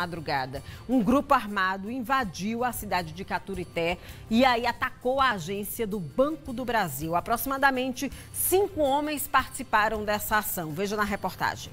madrugada. Um grupo armado invadiu a cidade de Caturité e aí atacou a agência do Banco do Brasil. Aproximadamente cinco homens participaram dessa ação. Veja na reportagem.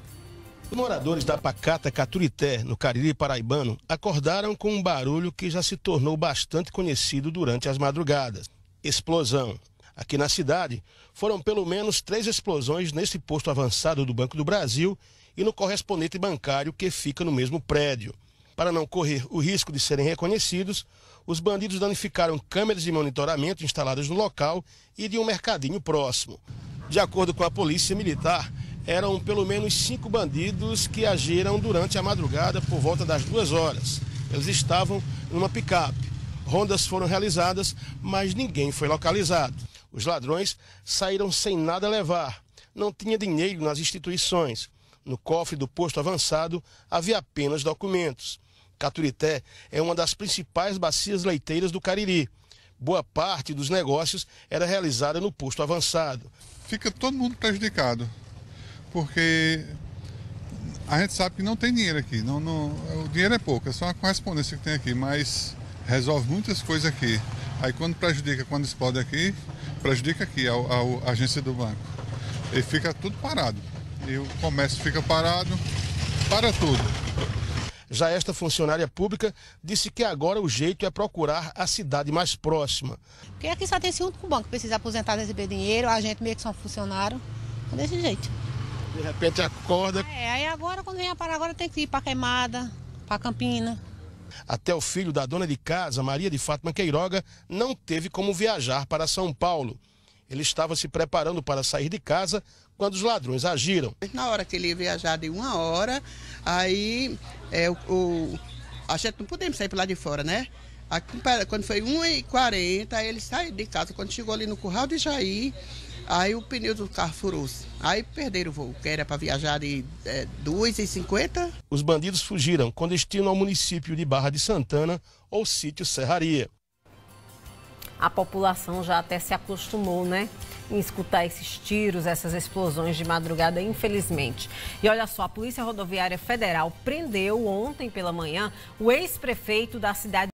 Os moradores da pacata Caturité, no Cariri Paraibano, acordaram com um barulho que já se tornou bastante conhecido durante as madrugadas. Explosão. Aqui na cidade, foram pelo menos três explosões nesse posto avançado do Banco do Brasil e no correspondente bancário que fica no mesmo prédio. Para não correr o risco de serem reconhecidos, os bandidos danificaram câmeras de monitoramento instaladas no local e de um mercadinho próximo. De acordo com a polícia militar, eram pelo menos cinco bandidos que agiram durante a madrugada por volta das duas horas. Eles estavam numa picape. Rondas foram realizadas, mas ninguém foi localizado. Os ladrões saíram sem nada levar. Não tinha dinheiro nas instituições. No cofre do posto avançado havia apenas documentos. Caturité é uma das principais bacias leiteiras do Cariri. Boa parte dos negócios era realizada no posto avançado. Fica todo mundo prejudicado, porque a gente sabe que não tem dinheiro aqui. Não, não, o dinheiro é pouco, é só uma correspondência que tem aqui, mas resolve muitas coisas aqui. Aí quando prejudica, quando explode aqui, prejudica aqui a, a, a agência do banco. E fica tudo parado e o comércio fica parado para tudo. Já esta funcionária pública disse que agora o jeito é procurar a cidade mais próxima. Porque aqui só tem esse único banco que precisa aposentar receber dinheiro, a gente meio que são funcionário, é desse jeito. De repente acorda. É, aí agora quando vem a parar agora tem que ir para a Queimada, para Campina. Até o filho da dona de casa, Maria de Fátima Queiroga, não teve como viajar para São Paulo. Ele estava se preparando para sair de casa quando os ladrões agiram. Na hora que ele ia viajar de uma hora, aí é, o, o, a gente não podemos sair para lá de fora, né? Aqui, quando foi 1h40, ele saiu de casa. Quando chegou ali no curral de Jair, aí o pneu do carro furou-se. Aí perderam o voo, que era para viajar de é, 2h50. Os bandidos fugiram com destino ao município de Barra de Santana ou sítio Serraria a população já até se acostumou, né? Em escutar esses tiros, essas explosões de madrugada, infelizmente. E olha só, a Polícia Rodoviária Federal prendeu ontem pela manhã o ex-prefeito da cidade.